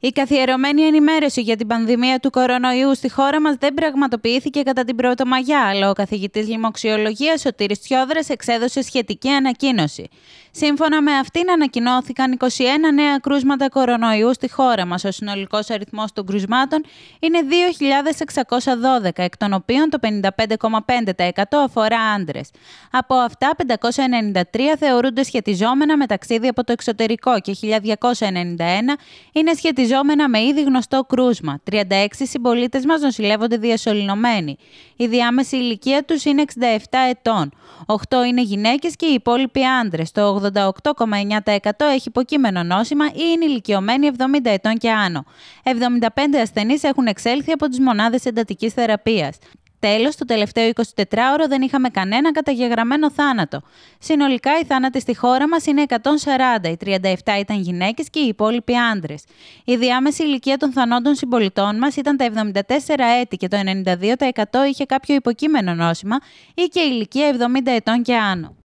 Η καθιερωμένη ενημέρωση για την πανδημία του κορονοϊού στη χώρα μας δεν πραγματοποιήθηκε κατά την Μαγιά, αλλά ο καθηγητής λιμοξιολογία Σωτήρης Τσιόδρας εξέδωσε σχετική ανακοίνωση. Σύμφωνα με αυτήν, ανακοινώθηκαν 21 νέα κρούσματα κορονοϊού στη χώρα μας. Ο συνολικός αριθμός των κρουσμάτων είναι 2.612, εκ των οποίων το 55,5% αφορά άντρες. Από αυτά, 593 θεωρούνται σχετιζόμενα με ταξίδι από το εξωτερικό και 1.291 είναι σχετιζόμενα με ήδη γνωστό κρούσμα. 36 συμπολίτες μας νοσηλεύονται διασωληνωμένοι. Η διάμεση ηλικία τους είναι 67 ετών. 8 είναι γυναίκες και οι υπόλοιποι άντρες. Το 88,9% έχει υποκείμενο νόσημα ή είναι ηλικιωμένοι 70 ετών και άνω. 75 ασθενείς έχουν εξέλθει από τις μονάδες εντατικής θεραπείας. Τέλος, το τελευταίο 24ωρο δεν είχαμε κανένα καταγεγραμμένο θάνατο. Συνολικά, οι θάνατοι στη χώρα μας είναι 140, οι 37 ήταν γυναίκες και οι υπόλοιποι άντρες. Η διάμεση ηλικία των θανόντων συμπολιτών μας ήταν τα 74 έτη και το 92% είχε κάποιο υποκείμενο νόσημα ή και ηλικία 70 ετών και άνω.